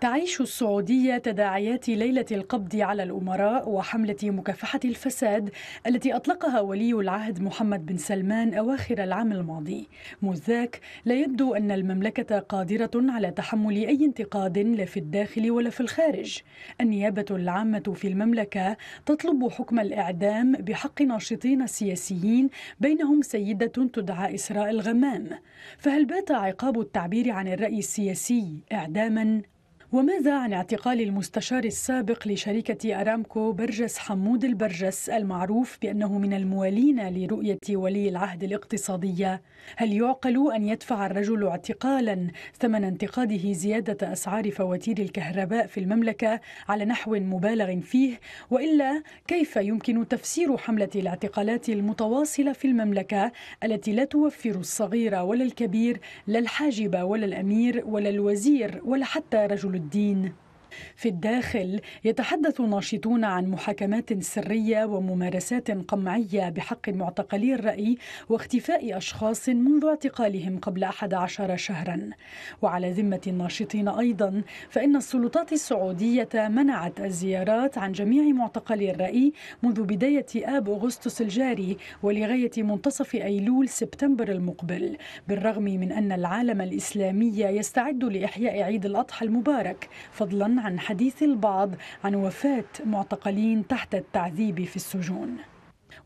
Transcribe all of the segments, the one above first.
تعيش السعودية تداعيات ليلة القبض على الأمراء وحملة مكافحة الفساد التي أطلقها ولي العهد محمد بن سلمان أواخر العام الماضي مذ ذاك لا يبدو أن المملكة قادرة على تحمل أي انتقاد لا في الداخل ولا في الخارج النيابة العامة في المملكة تطلب حكم الإعدام بحق ناشطين سياسيين بينهم سيدة تدعى إسراء الغمام فهل بات عقاب التعبير عن الرأي السياسي إعداما وماذا عن اعتقال المستشار السابق لشركة أرامكو برجس حمود البرجس المعروف بأنه من الموالين لرؤية ولي العهد الاقتصادية؟ هل يعقل أن يدفع الرجل اعتقالا ثمن انتقاده زيادة أسعار فواتير الكهرباء في المملكة على نحو مبالغ فيه؟ وإلا كيف يمكن تفسير حملة الاعتقالات المتواصلة في المملكة التي لا توفر الصغير ولا الكبير لا الحاجب ولا الأمير ولا الوزير ولا حتى رجل Dean. في الداخل يتحدث ناشطون عن محاكمات سرية وممارسات قمعية بحق معتقلي الرأي واختفاء أشخاص منذ اعتقالهم قبل 11 شهرا وعلى ذمة الناشطين أيضا فإن السلطات السعودية منعت الزيارات عن جميع معتقلي الرأي منذ بداية آب أغسطس الجاري ولغاية منتصف أيلول سبتمبر المقبل بالرغم من أن العالم الإسلامي يستعد لإحياء عيد الأضحى المبارك فضلا عن حديث البعض عن وفاة معتقلين تحت التعذيب في السجون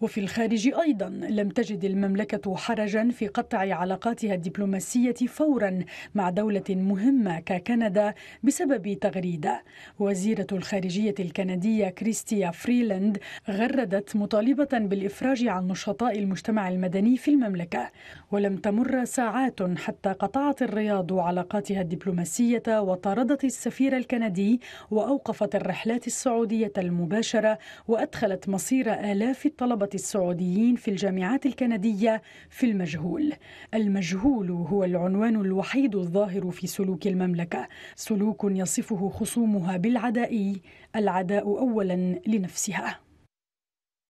وفي الخارج أيضا لم تجد المملكة حرجا في قطع علاقاتها الدبلوماسية فورا مع دولة مهمة ككندا بسبب تغريدة وزيرة الخارجية الكندية كريستيا فريلاند غردت مطالبة بالإفراج عن نشطاء المجتمع المدني في المملكة ولم تمر ساعات حتى قطعت الرياض علاقاتها الدبلوماسية وطاردت السفير الكندي وأوقفت الرحلات السعودية المباشرة وأدخلت مصير آلاف الطلبة الطلبة السعوديين في الجامعات الكندية في المجهول المجهول هو العنوان الوحيد الظاهر في سلوك المملكة سلوك يصفه خصومها بالعدائي العداء أولا لنفسها